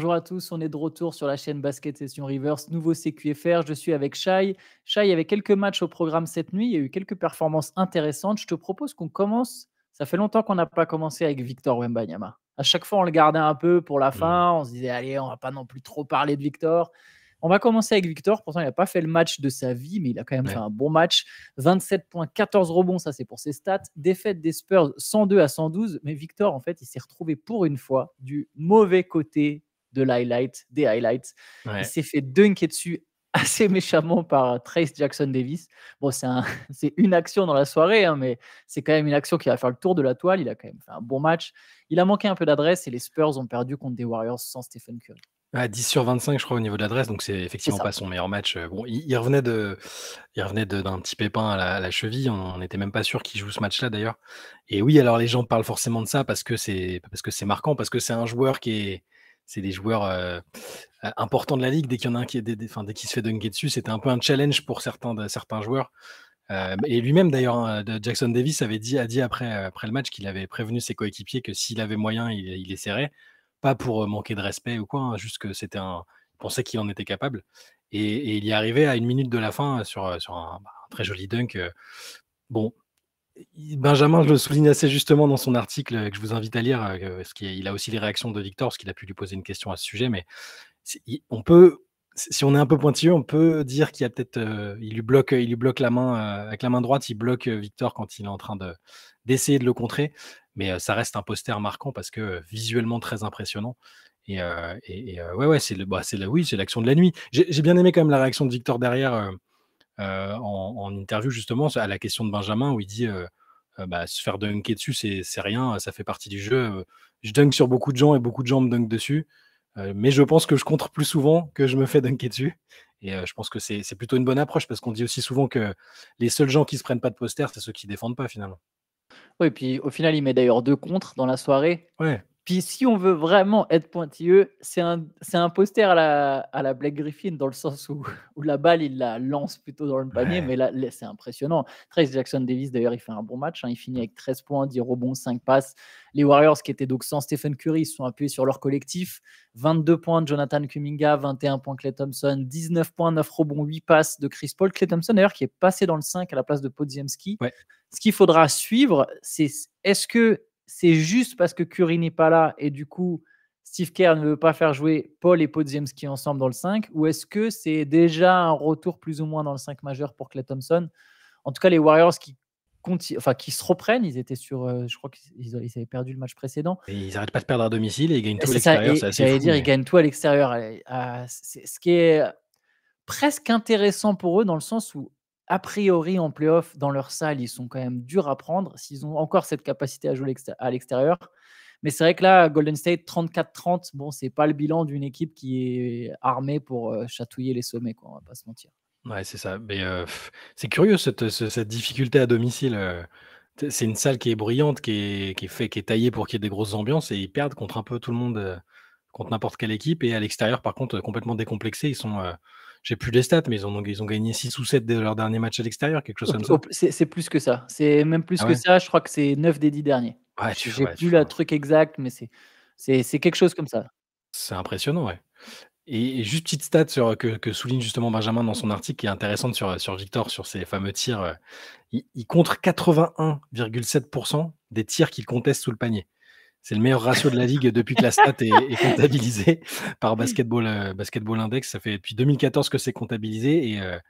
Bonjour à tous, on est de retour sur la chaîne Basket Session Reverse, nouveau CQFR. Je suis avec Shai. Shai, avait quelques matchs au programme cette nuit, il y a eu quelques performances intéressantes. Je te propose qu'on commence. Ça fait longtemps qu'on n'a pas commencé avec Victor Wembanyama. À chaque fois, on le gardait un peu pour la mm. fin. On se disait, allez, on va pas non plus trop parler de Victor. On va commencer avec Victor. Pourtant, il n'a pas fait le match de sa vie, mais il a quand même fait un bon match. 27 points, 14 rebonds, ça c'est pour ses stats. Défaite des Spurs 102 à 112. Mais Victor, en fait, il s'est retrouvé pour une fois du mauvais côté de l'highlight, des highlights. Il s'est fait dunker dessus assez méchamment par Trace Jackson Davis. Bon, c'est un, une action dans la soirée, hein, mais c'est quand même une action qui va faire le tour de la toile. Il a quand même fait un bon match. Il a manqué un peu d'adresse et les Spurs ont perdu contre des Warriors sans Stephen Curry. À 10 sur 25, je crois, au niveau de l'adresse, donc c'est effectivement pas son meilleur match. Bon, il, revenait de, il revenait d'un petit pépin à la, cheville. On n'était même pas sûr qu'il joue ce match-là d'ailleurs. Et oui, alors les gens parlent forcément de ça parce que c'est parce que c'est marquant, parce que c'est un joueur qui est c'est des joueurs euh, importants de la ligue. Dès qu'il y en a un qui est, des, se fait dunker dessus, c'était un peu un challenge pour certains, joueurs. Euh, et lui-même, d'ailleurs, hein, Jackson Davis avait dit, a dit euh, après, le match qu'il avait prévenu ses coéquipiers que s'il avait moyen, il, il essaierait. Pas pour manquer de respect ou quoi, hein, juste que c'était un. pensait qu'il en était capable. Et, il y arrivait à une minute de la fin sur, un, bah, un très joli dunk. Bon, Benjamin je le souligne assez justement dans son article euh, que je vous invite à lire, euh, parce qu'il a aussi les réactions de Victor, parce qu'il a pu lui poser une question à ce sujet, mais on peut, si on est un peu pointilleux, on peut dire qu'il a peut-être, euh, il lui bloque, il lui bloque la main avec la main droite, il bloque Victor quand il est en train d'essayer de le contrer, mais ça reste un poster marquant parce que visuellement très impressionnant. Et, ouais, c'est le, bah, c'est oui, c'est l'action de la nuit. J'ai, j'ai bien aimé quand même la réaction de Victor derrière euh, en, interview justement à la question de Benjamin où il dit euh, euh, bah, se faire dunker dessus, c'est rien, ça fait partie du jeu. Je dunk sur beaucoup de gens et beaucoup de gens me dunkent dessus. mais je pense que je contre plus souvent que je me fais dunker dessus. Et je pense que c'est plutôt une bonne approche parce qu'on dit aussi souvent que les seuls gens qui se prennent pas de poster, c'est ceux qui défendent pas finalement. Oui, et puis au final, il met d'ailleurs deux contres dans la soirée. Ouais si on veut vraiment être pointilleux, c'est un, un, poster à la, à la Black Griffin dans le sens où, où la balle, il la lance plutôt dans le panier, mais là, c'est impressionnant. Trace Jackson Davis, d'ailleurs, il fait un bon match. Hein. il finit avec 13 points, 10 rebonds, 5 passes. Les Warriors, qui étaient donc sans Stephen Curry, se sont appuyés sur leur collectif. 22 points de Jonathan Kuminga, 21 points Clay Thompson, 19 points, 9 rebonds, 8 passes de Chris Paul. Clay Thompson, d'ailleurs, qui est passé dans le 5 à la place de Podziemski. Ce qu'il faudra suivre, c'est est-ce que c'est juste parce que Curry n'est pas là et du coup, Steve Kerr ne veut pas faire jouer Paul et Podziemski ensemble dans le 5 Ou est-ce que c'est déjà un retour plus ou moins dans le 5 majeur pour Clay Thompson En tout cas, les Warriors qui, enfin, qui se reprennent, ils étaient sur. Euh, je crois qu'ils avaient perdu le match précédent. ils n'arrêtent pas de perdre à domicile et ils gagnent tout à l'extérieur. c'est à dire, ils gagnent tout à l'extérieur. Euh, ce qui est presque intéressant pour eux dans le sens où a priori en playoff dans leur salle, ils sont quand même durs à prendre s'ils ont encore cette capacité à jouer à l'extérieur. Mais c'est vrai que là, Golden State 34-30, bon, c'est pas le bilan d'une équipe qui est armée pour euh, chatouiller les sommets, quoi, on va pas se mentir. Ouais, c'est ça. Mais euh, c'est curieux cette, cette, difficulté à domicile. Euh, c'est une salle qui est brillante, qui est, qui fait, qui est taillée pour qu'il y ait des grosses ambiances et ils perdent contre un peu tout le monde, contre n'importe quelle équipe. Et à l'extérieur, par contre, complètement décomplexés, ils sont j'ai plus les stats, mais ils ont, ils ont gagné 6 ou 7 de leur dernier match à l'extérieur, quelque chose comme ça. C'est plus que ça. C'est même plus ah que ça. Je crois que c'est 9 des 10 derniers. Ouais, j'ai plus le truc exact, mais c'est quelque chose comme ça. C'est impressionnant, ouais. Et, juste petite stat sur, que, souligne justement Benjamin dans son article qui est intéressante sur, sur Victor, sur ses fameux tirs. Euh, il, il contre 81,7% des tirs qu'il conteste sous le panier. C'est le meilleur ratio de la ligue depuis que la stat est, comptabilisée par euh, Basketball, Index. Ça fait depuis 2014 que c'est comptabilisé et,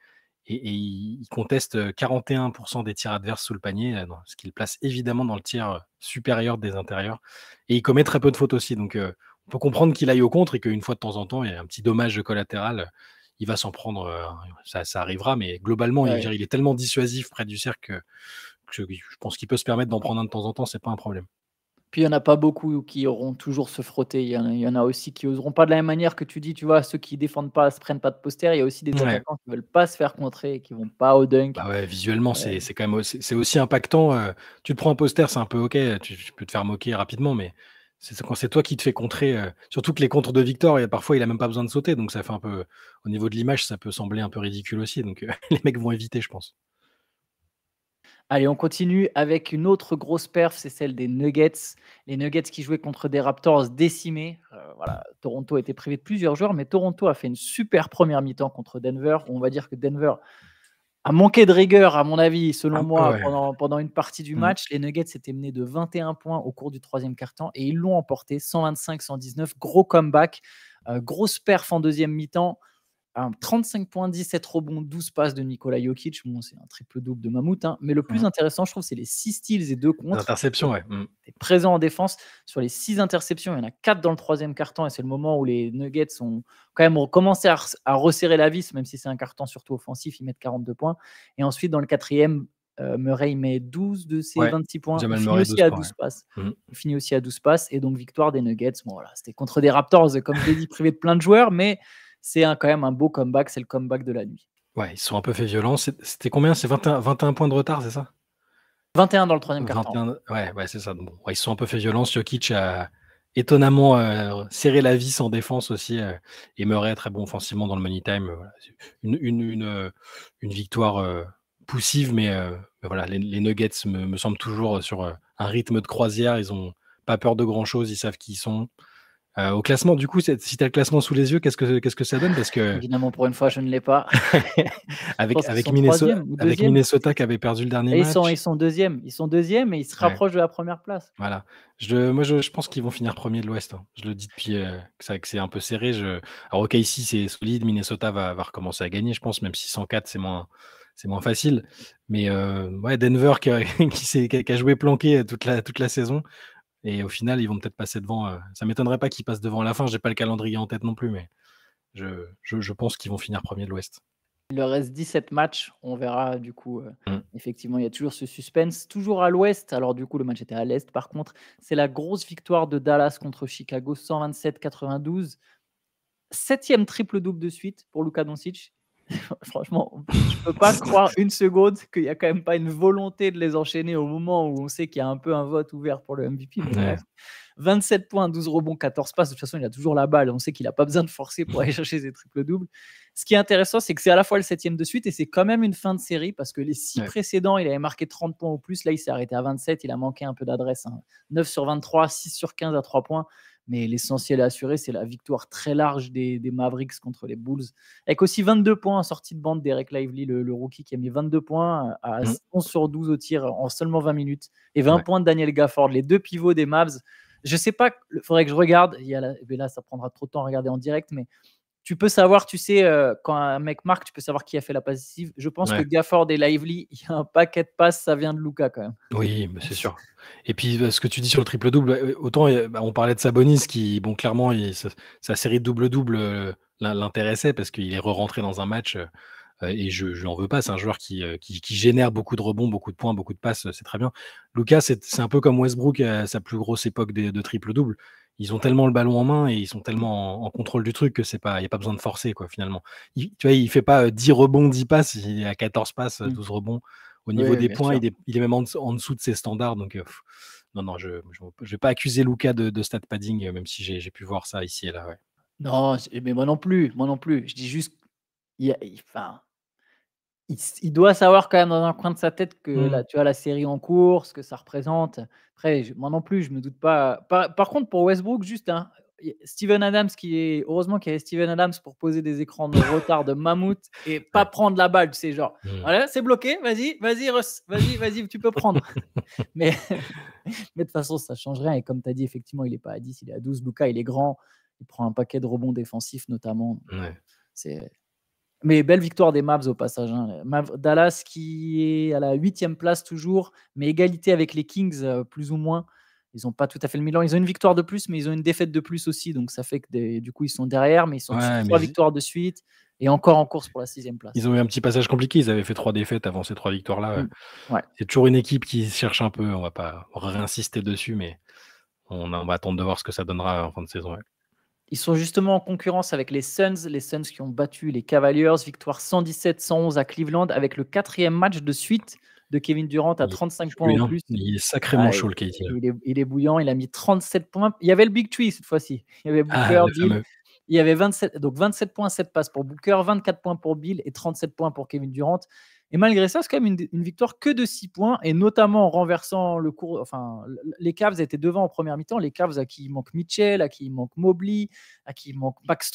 il conteste 41% des tirs adverses sous le panier, euh, ce qu'il place évidemment dans le tiers euh, supérieur des intérieurs. Et il commet très peu de fautes aussi. Donc on peut comprendre qu'il aille au contre et qu'une fois de temps en temps, il y a un petit dommage collatéral. Il va s'en prendre, ça, arrivera, mais globalement, il, est tellement dissuasif près du cercle que, je pense qu'il peut se permettre d'en prendre un de temps en temps, c'est pas un problème. Puis il n'y en a pas beaucoup qui auront toujours se frotter. Il y, en a aussi qui oseront pas de la même manière que tu dis, tu vois, ceux qui défendent pas, se prennent pas de poster. Il y a aussi des attaquants qui veulent pas se faire contrer et qui vont pas au dunk. Bah ouais, visuellement, c'est euh quand même c'est aussi impactant. Euh, tu te prends un poster, c'est un peu ok, tu, peux te faire moquer rapidement, mais c'est quand c'est toi qui te fais contrer. Euh, surtout que les contres de Victor, parfois il a même pas besoin de sauter, donc ça fait un peu au niveau de l'image, ça peut sembler un peu ridicule aussi. Donc les mecs vont éviter, je pense. Allez, on continue avec une autre grosse perf, c'est celle des Nuggets. Les Nuggets qui jouaient contre des Raptors décimés. Euh, voilà, Toronto était privé de plusieurs joueurs, mais Toronto a fait une super première mi-temps contre Denver. On va dire que Denver a manqué de rigueur, à mon avis, selon moi, pendant, une partie du mm. match. Les Nuggets étaient menés de 21 points au cours du troisième quart-temps et ils l'ont emporté 125-119. Gros comeback, euh, grosse perf en deuxième mi-temps. 35 ah. points, 17 rebonds, 12 passes de Nikola Jokic. Bon, c'est un triple double de Mammouth. Hein. Mais le plus intéressant, je trouve, c'est les 6 steals et 2 contre. Interception, ouais. Mm. Est présent en défense. Sur les 6 interceptions, il y en a 4 dans le troisième carton. Et c'est le moment où les Nuggets ont quand même commencé à, resserrer la vis, même si c'est un carton surtout offensif. Ils mettent 42 points. Et ensuite, dans le quatrième, euh, Murray met 12 de ses 26 points. il aussi à 12 passes. Mm. Il finit aussi à 12 passes. Et donc, victoire des Nuggets. Bon, voilà, c'était contre des Raptors, comme je l'ai dit, privé de plein de joueurs. Mais c'est quand même un beau comeback, c'est le comeback de la nuit. Ouais, ils sont un peu fait violent. C'était combien C'est 21, points de retard, c'est ça 21 dans le troisième quart 21, Ouais, c'est ça. Ils ouais, ils sont un peu fait violence. Jokic a étonnamment euh, serré la vis en défense aussi. Euh, et Murray très bon offensivement dans le money time. Euh, une, une, victoire poussive, mais, voilà, les, Nuggets me, me, semblent toujours sur un rythme de croisière. Ils ont pas peur de grand chose. Ils savent qui ils sont. Euh, au classement, du coup, si tu as le classement sous les yeux, qu'est-ce que, qu'est-ce que ça donne Parce que... Évidemment, pour une fois, je ne l'ai pas. avec, avec, Minnesota, Minnesota, qui avait perdu le dernier match. Ils sont, ils deuxièmes. Ils sont deuxième, et ils se rapprochent de la première place. Voilà. Je, moi, je, pense qu'ils vont finir premier de l'Ouest. Hein. Je le dis depuis euh, que, c'est un peu serré. Je... Alors, OK, ici, c'est solide. Minnesota va, avoir recommencer à gagner, je pense, même si 104, c'est moins c'est moins facile. Mais euh, ouais, Denver qui, a, a joué planqué toute la, toute la saison, et au final, ils vont peut-être passer devant. ça euh, ça m'étonnerait pas qu'ils passent devant à la fin. J'ai pas le calendrier en tête non plus, mais je, pense qu'ils vont finir premier de l'Ouest. Il leur reste 17 matchs. On verra du coup. Euh, mm. Effectivement, il y a toujours ce suspense. Toujours à l'Ouest. Alors du coup, le match était à l'Est. Par contre, c'est la grosse victoire de Dallas contre Chicago, 127-92. Septième triple double de suite pour Luka Doncic. Franchement, je ne peux pas croire une seconde qu'il n'y a quand même pas une volonté de les enchaîner au moment où on sait qu'il y a un peu un vote ouvert pour le MVP. 27 points, 12 rebonds, 14 passes. De toute façon, il a toujours la balle. On sait qu'il n'a pas besoin de forcer pour aller chercher ses triples doubles. Ce qui est intéressant, c'est que c'est à la fois le septième de suite et c'est quand même une fin de série parce que les six précédents, il avait marqué 30 points ou plus. Là, il s'est arrêté à 27. Il a manqué un peu d'adresse. 9 hein. sur 23, 6 sur 15 à 3 points. Mais l'essentiel à assurer, c'est la victoire très large des, Mavericks contre les Bulls. Avec aussi 22 points en sortie de bande d'Eric Lively, le, rookie qui a mis 22 points à 11 mm. sur 12 au tir en seulement 20 minutes. Et 20 points de Daniel Gafford, les deux pivots des Mavs. Je sais pas, il faudrait que je regarde. Il y a là, ça prendra trop de temps à regarder en direct, mais tu peux savoir, tu sais, euh, quand un mec marque, tu peux savoir qui a fait la passive. Je pense que Gafford et Lively, il y a un paquet de passes, ça vient de Luca quand même. Oui, bah, c'est sûr. Et puis bah, ce que tu dis sur le triple-double, euh, autant euh, bah, on parlait de Sabonis qui, bon, clairement, il, sa, série de double-double l'intéressait parce qu'il est re-rentré dans un match. et je, je n'en veux pas, c'est un joueur qui, qui, génère beaucoup de rebonds, beaucoup de points, beaucoup de passes, c'est très bien. Lucas, c'est un peu comme Westbrook à sa plus grosse époque de triple-double ils ont tellement le ballon en main et ils sont tellement en, contrôle du truc que c'est pas, il n'y a pas besoin de forcer, quoi, finalement. tu vois, il fait pas 10 rebonds, 10 passes, il est à 14 passes, 12 mmh. rebonds. Au niveau des points, il est, il est, même en, dessous de ses standards. Donc, non, non, je ne vais pas accuser Luca de, stat padding, même si j'ai pu voir ça ici et là. Ouais. Non, mais moi non plus, moi non plus. Je dis juste, il, enfin, il, doit savoir quand même dans un coin de sa tête que mmh. tu as la série en cours, ce que ça représente. Après, moi non plus, je me doute pas. Par, contre, pour Westbrook, juste hein, Steven Adams qui est heureusement qu'il y avait Steven Adams pour poser des écrans de retard de mammouth et pas prendre la balle, C'est genre mmh. voilà, c'est bloqué, vas-y, vas-y vas-y, vas-y, tu peux prendre. mais de toute façon, ça change rien et comme tu as dit effectivement, il n'est pas à 10, il est à 12, Luca, il est grand, il prend un paquet de rebonds défensifs notamment. C'est mais belle victoire des Mavs au passage. Hein. Dallas qui est à la huitième place toujours, mais égalité avec les Kings, euh, plus ou moins. Ils n'ont pas tout à fait le Milan. Ils ont une victoire de plus, mais ils ont une défaite de plus aussi. Donc ça fait que du coup, ils sont derrière, mais ils sont trois victoires de suite et encore en course pour la sixième place. Ils ont eu un petit passage compliqué. Ils avaient fait trois défaites avant ces trois victoires-là. Mm. C'est toujours une équipe qui cherche un peu. On va pas réinsister dessus, mais on, va attendre de voir ce que ça donnera en fin de saison. Ils sont justement en concurrence avec les Suns, les Suns qui ont battu les Cavaliers, victoire 117-111 à Cleveland, avec le quatrième match de suite de Kevin Durant à 35 points en plus. Il est sacrément ah, chaud le KT. Il, est, bouillant, il a mis 37 points. Il y avait le Big Tree cette fois-ci. Il y avait ah, Booker, Il y avait 27, donc 27 points, 7 passes pour Booker, 24 points pour Bill et 37 points pour Kevin Durant. Et malgré ça, c'est quand même une, victoire que de 6 points, et notamment en renversant le cours. Enfin, les Cavs étaient devant en première mi-temps. Les Cavs à qui il manque Mitchell, à qui il manque Mobley, à qui il manque Max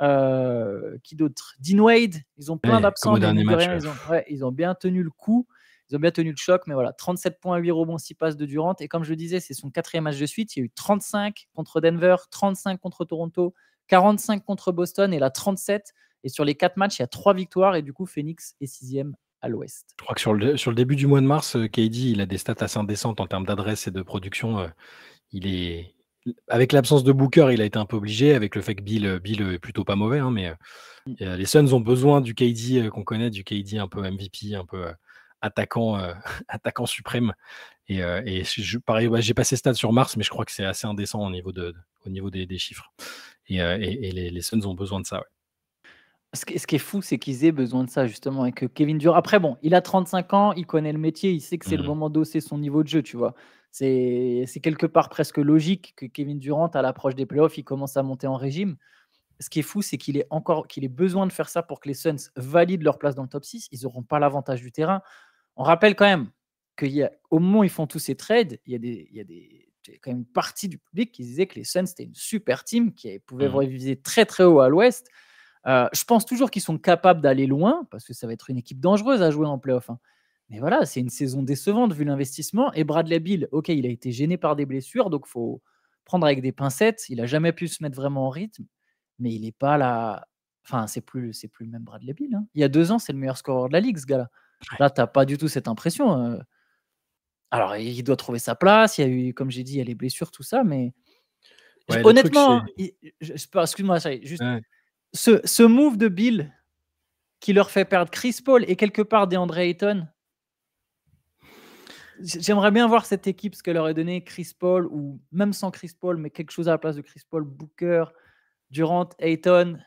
euh, qui d'autre Dinwade. Ils ont plein d'absents. Ils, ont bien tenu le coup. Ils ont bien tenu le choc, mais voilà, 37 points, 8 rebonds, 6 passes de Durant. Et comme je le disais, c'est son quatrième match de suite. Il y a eu 35 contre Denver, 35 contre Toronto, 45 contre Boston et là 37 et sur les quatre matchs, il y a trois victoires et du coup, Phoenix est sixième à l'ouest. Je crois que sur le, sur le début du mois de mars, euh, KD, il a des stats assez indécentes en termes d'adresse et de production. Euh, il est, avec l'absence de Booker, il a été un peu obligé. Avec le fait que Bill, Bill est plutôt pas mauvais, hein, mais euh, mm. les Suns ont besoin du KD qu'on connaît, du KD un peu MVP, un peu attaquant, attaquant suprême. Et, pareil, j'ai passé stade sur Mars, mais je crois que c'est assez indécent au niveau, de, au niveau des, chiffres. Et, les, Suns ont besoin de ça. Ouais. Ce qui, est fou, c'est qu'ils aient besoin de ça, justement, et que Kevin Durant. Après, bon, il a 35 ans, il connaît le métier, il sait que c'est le mhm. moment d'hausser son niveau de jeu, tu vois. C'est quelque part presque logique que Kevin Durant, à l'approche des playoffs, il commence à monter en régime. Ce qui est fou, c'est qu'il ait encore qu'il ait besoin de faire ça pour que les Suns valident leur place dans le top 6. Ils n'auront pas l'avantage du terrain. On rappelle quand même qu'au moment où ils font tous ces trades, il y a des, il y a des quand même une partie du public qui disait que les Suns c'était une super team qui pouvait mhm. viser très très haut à l'ouest. Euh, je pense toujours qu'ils sont capables d'aller loin, parce que ça va être une équipe dangereuse à jouer en playoff. Hein. Mais voilà, c'est une saison décevante vu l'investissement. Et Bradley Bill, ok, il a été gêné par des blessures, donc faut prendre avec des pincettes. Il n'a jamais pu se mettre vraiment en rythme, mais il n'est pas là. Enfin, c'est plus, c'est plus le même Bradley Bill. Hein. Il y a deux ans, c'est le meilleur scoreur de la ligue, ce gars-là. Là, tu n'as pas du tout cette impression. Euh. Alors, il doit trouver sa place. Il y a eu, comme j'ai dit, il y a les blessures, tout ça, mais honnêtement, hein, excuse-moi, juste ce, move de Bill qui leur fait perdre Chris Paul et quelque part DeAndre Ayton, j'aimerais bien voir cette équipe, ce qu'elle leur donné Chris Paul, ou même sans Chris Paul, mais quelque chose à la place de Chris Paul, Booker, Durant, Ayton,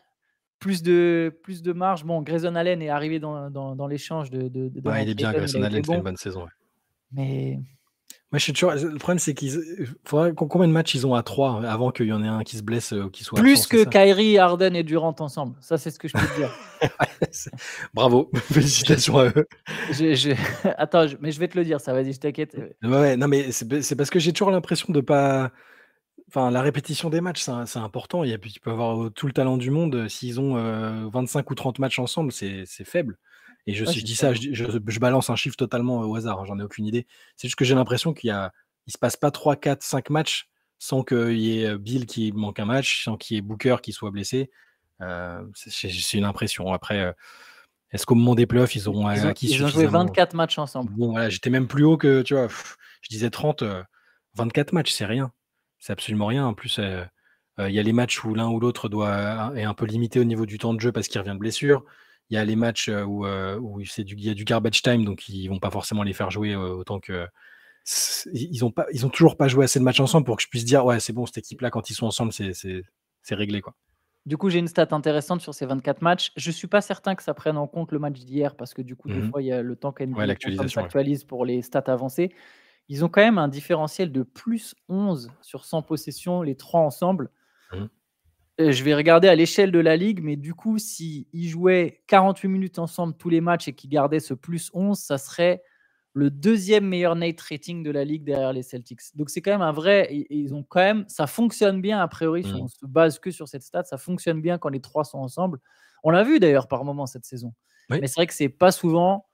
plus de, plus de marge. Bon, Grayson Allen est arrivé dans, dans, dans l'échange de, de, il est bien, Grayson Allen, c'est une bonne saison. Mais le problème, c'est qu'ils. Combien de matchs ils ont à 3 avant qu'il y en ait un qui se blesse ou euh, qui soit. Plus que Kyrie, Harden et Durant ensemble. Ça, c'est ce que je peux te dire. Bravo. Félicitations à eux. Attends, mais je vais te le dire, ça. va y je t'inquiète. non, mais c'est parce que j'ai toujours l'impression de pas. Enfin, la répétition des matchs, c'est important. Il, y a, avoir euh, tout le talent du monde. Euh, s'ils ont 25 ou 30 matchs ensemble, c'est faible. Et je, dis ça, je, balance un chiffre totalement euh, au hasard, hein, j'en ai aucune idée. C'est juste que j'ai l'impression qu'il ne se passe pas 3, 4, 5 matchs sans qu'il y ait euh, Bill qui manque un match, sans qu'il y ait Booker qui soit blessé. Euh, c'est une impression. Après, est-ce qu'au moment des playoffs, ils auront ils acquis Ils ont joué 24 matchs ensemble. j'étais même plus haut que, tu vois, je disais 30, 24 matchs, c'est rien. C'est absolument rien. En plus, il y a les matchs où l'un ou l'autre doit est un peu limité au niveau du temps de jeu parce qu'il revient de blessure. Il y a les matchs où, il y a du garbage time, donc ils vont pas forcément les faire jouer autant que. Ils n'ont ont toujours pas joué assez de matchs ensemble pour que je puisse dire ouais c'est bon cette équipe là quand ils sont ensemble c'est réglé quoi. Du coup, j'ai une stat intéressante sur ces 24 matchs. Je ne suis pas certain que ça prenne en compte le match d'hier parce que du coup, des mmh fois, il y a le temps qu'elle s'actualise pour les stats avancées. Ils ont quand même un différentiel de plus 11 sur 100 possessions, les trois ensemble. Mmh euh, je vais regarder à l'échelle de la ligue, mais du coup, s'ils jouaient 48 minutes ensemble tous les matchs et qu'ils gardaient ce plus 11, ça serait le deuxième meilleur net rating de la ligue derrière les Celtics. Donc c'est quand même un vrai. Ils ont quand même. Ça fonctionne bien a priori. Si mmh. on se base que sur cette stat, ça fonctionne bien quand les trois sont ensemble. On l'a vu d'ailleurs par moments cette saison. Mais c'est vrai que c'est pas souvent.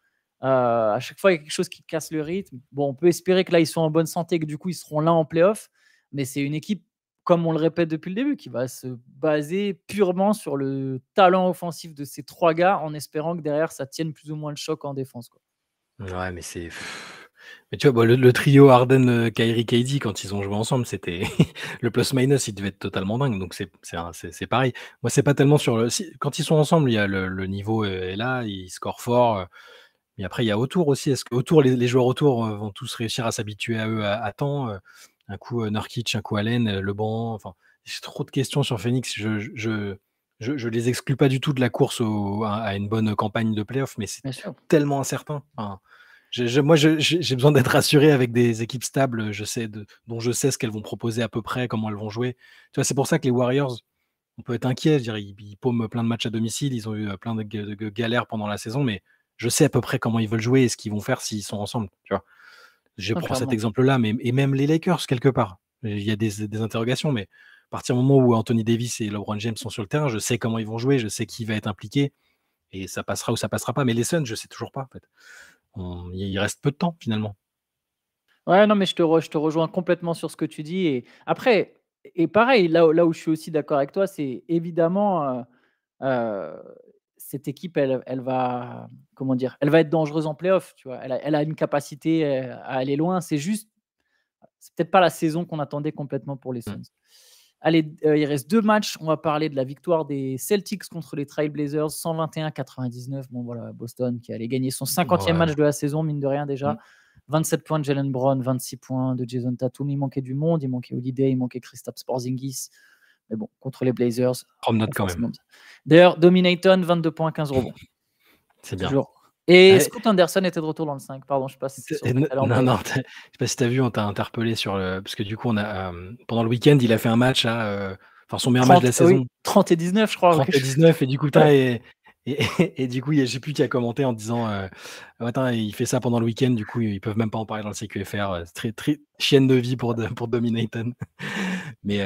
Euh, à chaque fois, il y a quelque chose qui casse le rythme. Bon, on peut espérer que là, ils sont en bonne santé, que du coup, ils seront là en playoff. Mais c'est une équipe comme on le répète depuis le début, qui va se baser purement sur le talent offensif de ces trois gars en espérant que derrière ça tienne plus ou moins le choc en défense. Quoi. Ouais, mais c'est. Mais tu vois, le, trio Arden, euh, Kyrie, KD, quand ils ont joué ensemble, c'était le plus-minus, il devait être totalement dingue. Donc c'est pareil. Moi, c'est pas tellement sur le. quand ils sont ensemble, il y a le, niveau euh, est là, ils scorent fort. Euh, mais après, il y a autour aussi. Est-ce que autour, les, joueurs autour vont tous réussir à s'habituer à eux à temps un coup euh, Nurkic, un coup Allen, euh, le banc. Enfin, j'ai trop de questions sur Phoenix. Je je, je, les exclue pas du tout de la course à, une bonne campagne de playoff, mais c'est tellement incertain. je, moi, j'ai besoin d'être rassuré avec des équipes stables, je sais de, dont je sais ce qu'elles vont proposer à peu près, comment elles vont jouer. Tu vois, c'est pour ça que les Warriors, on peut être inquiet. Je ils, paument plein de matchs à domicile, ils ont eu euh, plein de, de, galères pendant la saison, mais je sais à peu près comment ils veulent jouer et ce qu'ils vont faire s'ils sont ensemble. Tu vois. Je prends cet exemple-là, mais et même les Lakers, quelque part. Il y a des, interrogations, mais à partir du moment où Anthony Davis et LeBron James sont sur le terrain, je sais comment ils vont jouer, je sais qui va être impliqué, et ça passera ou ça passera pas. Mais les Suns, je sais toujours pas. En fait. il reste peu de temps, finalement. Ouais, non, mais je te, rejoins complètement sur ce que tu dis. Et après, et pareil, là, où je suis aussi d'accord avec toi, c'est évidemment. Euh, euh, cette équipe, elle, va, comment dire, elle va être dangereuse en playoff. Tu vois, elle a, une capacité euh, à aller loin. C'est juste, c'est peut-être pas la saison qu'on attendait complètement pour les mmh. Suns. Allez, euh, il reste deux matchs. On va parler de la victoire des Celtics contre les Blazers, 121-99. Bon, voilà, Boston qui allait gagner son 50e match de la saison, mine de rien déjà. 27 mmh. points de Jalen Brown, 26 points de Jason Tatum. Il manquait du monde, il manquait Holiday, il manquait Kristaps Porzingis. Mais bon, contre les Blazers. quand même. D'ailleurs, Dominaton, 22 points, 15 rebonds. C'est bien. Et Scott Anderson était de retour dans le 5. Pardon, je ne sais pas si tu non, non je sais pas si tu as vu, on t'a interpellé sur le. Parce que du coup, on a, euh, pendant le week-end, il a fait un match, euh, enfin son meilleur match de la saison. 30 et 19, je crois. 30 et 19, et du coup, ouais. et, et, du coup, je sais plus qui a commenté en disant euh, Attends, il fait ça pendant le week-end, du coup, ils peuvent même pas en parler dans le CQFR. C'est très, chienne de vie pour, pour Dominaton. Mais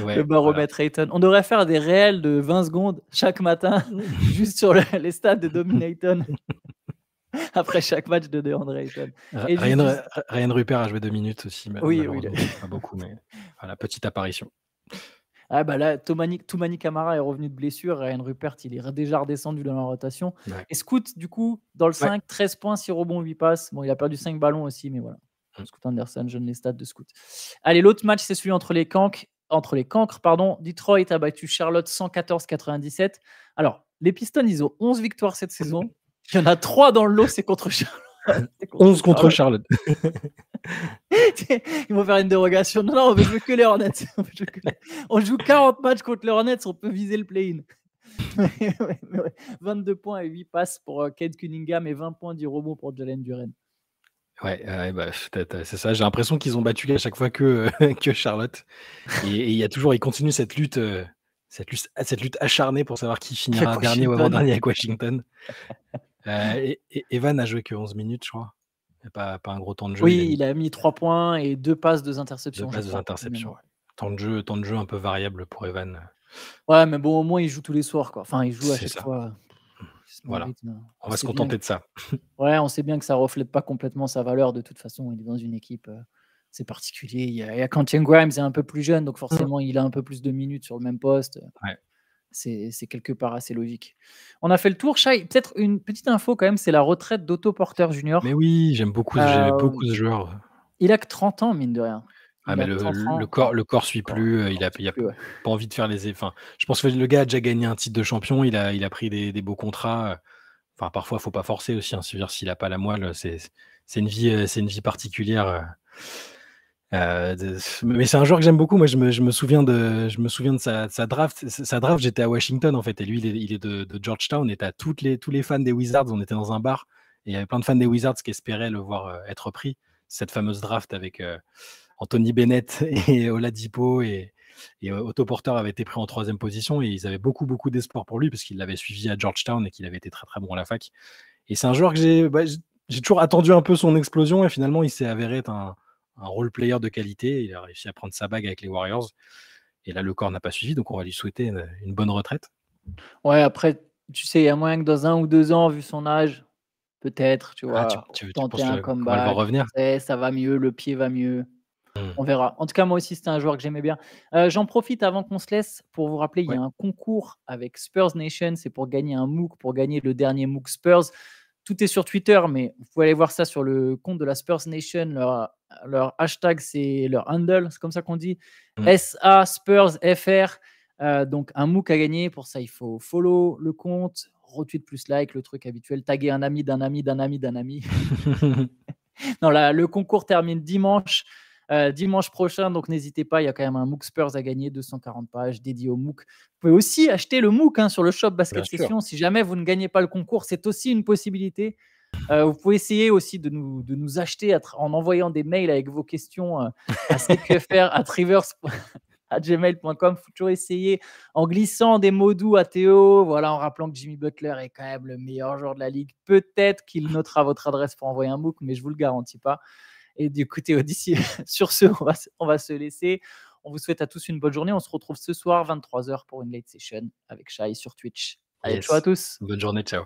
le baromètre voilà. On devrait faire des réels de 20 secondes chaque matin, juste sur les stats de Dominaton. Après chaque match de DeAndre Ayton. Et Ryan, Rupert a joué deux minutes aussi. Oui, oui. Pas beaucoup, mais voilà, petite apparition. Ah bah là, Toumani Kamara est revenu de blessure. Ryan Rupert, il est déjà redescendu dans la rotation. Et Scoot, du coup, dans le 5, 13 points, 6 rebonds, 8 passes. Bon, il a perdu 5 ballons aussi, mais voilà. Mm. Scoot Anderson, jeune les stats de Scoot. Allez, l'autre match, c'est celui entre les Kanks entre les cancres, pardon. Detroit a battu Charlotte 114-97. Alors, les Pistons, ils ont 11 victoires cette saison. Il y en a 3 dans le lot, c'est contre Charlotte. 11 contre Charlotte. ils vont faire une dérogation. Non, non, on ne jouer que les Hornets. On joue 40 matchs contre les Hornets, on peut viser le play-in. 22 points et 8 passes pour euh, Kate Cunningham et 20 points du robot pour Jalen Duren. Ouais, bah, c'est ça. J'ai l'impression qu'ils ont battu à chaque fois que, Charlotte. Et il y a toujours, ils continuent cette lutte, euh, cette lutte, acharnée pour savoir qui finira dernier ou avant-dernier à Washington. Euh, et, Evan a joué que 11 minutes, je crois. Pas, pas, un gros temps de jeu. Oui, il a mis, 3 points et 2 passes, 2 interceptions. 2 passes, interceptions. Temps, de jeu, temps de jeu un peu variable pour Evan. Ouais, mais bon, au moins, il joue tous les soirs. Quoi. Enfin, il joue à chaque fois voilà. on, va se contenter de ça. ouais, on sait bien que ça reflète pas complètement sa valeur. De toute façon, il est dans une équipe, euh, c'est particulier. Il y a, Quentin Grimes, est un peu plus jeune, donc mm. forcément, il a un peu plus de minutes sur le même poste. C'est quelque part assez logique. On a fait le tour. peut-être une petite info quand même, c'est la retraite d'Otto Porter Junior. Mais oui, j'aime beaucoup, euh, beaucoup ce joueur. Il a que 30 ans, mine de rien. Ah, mais le, corps, le corps suit plus. Euh, il a, pas envie de faire les. Enfin, je pense que le gars a déjà gagné un titre de champion. Il a, il a pris des, des beaux contrats. Euh. Enfin, parfois, faut pas forcer aussi. Hein. cest à s'il a pas la moelle, c'est, c'est une vie, euh, c'est une vie particulière. mais c'est un joueur que j'aime beaucoup. Moi, je me, je me, souviens de, je me souviens de sa, draft. Sa draft, j'étais à Washington en fait, et lui, il est, il est de, de, Georgetown. Et à toutes les, tous les fans des Wizards, on était dans un bar et il y avait plein de fans des Wizards qui espéraient le voir être pris. Cette fameuse draft avec. Anthony Bennett et Oladipo et, et euh, Otto Porter avaient été pris en troisième position et ils avaient beaucoup, beaucoup d'espoir pour lui parce qu'il l'avait suivi à Georgetown et qu'il avait été très, très bon à la fac. Et c'est un joueur que bah, j'ai toujours attendu un peu son explosion et finalement, il s'est avéré être un, un role player de qualité. Il a réussi à prendre sa bague avec les Warriors. Et là, le corps n'a pas suivi, donc on va lui souhaiter une, bonne retraite. Ouais, après, tu sais, il y a moyen que dans un ou deux ans, vu son âge, peut-être, tu ah, vois, tu, tenter un combat. revenir. Eh, ça va mieux, le pied va mieux. Mmh. On verra. En tout cas, moi aussi, c'était un joueur que j'aimais bien. Euh, j'en profite avant qu'on se laisse pour vous rappeler, il y a un concours avec Spurs Nation. C'est pour gagner un MOOC, pour gagner le dernier MOOC Spurs. Tout est sur Twitter, mais vous pouvez aller voir ça sur le compte de la Spurs Nation. Leur, hashtag, c'est leur handle, c'est comme ça qu'on dit. Mmh. SA Spurs FR. Euh, donc, un MOOC à gagner. Pour ça, il faut follow le compte, retweet plus like, le truc habituel, taguer un ami d'un ami d'un ami d'un ami. non, là, le concours termine dimanche. Euh, dimanche prochain. Donc n'hésitez pas, il y a quand même un MOOC Spurs à gagner, 240 pages dédié au MOOC. Vous pouvez aussi acheter le MOOC hein, sur le shop Basket Session. Si jamais vous ne gagnez pas le concours, c'est aussi une possibilité. Euh, vous pouvez essayer aussi de nous, de nous acheter en envoyant des mails avec vos questions euh, à faire à gmail.com. faut toujours essayer en glissant des mots doux à Théo, voilà, en rappelant que Jimmy Butler est quand même le meilleur joueur de la ligue. Peut-être qu'il notera votre adresse pour envoyer un MOOC, mais je vous le garantis pas. Et du côté Odyssey, sur ce, on va, se laisser. On vous souhaite à tous une bonne journée. On se retrouve ce soir, 23h, pour une late session avec chai sur Twitch. Allez, à tous. Bonne journée, ciao.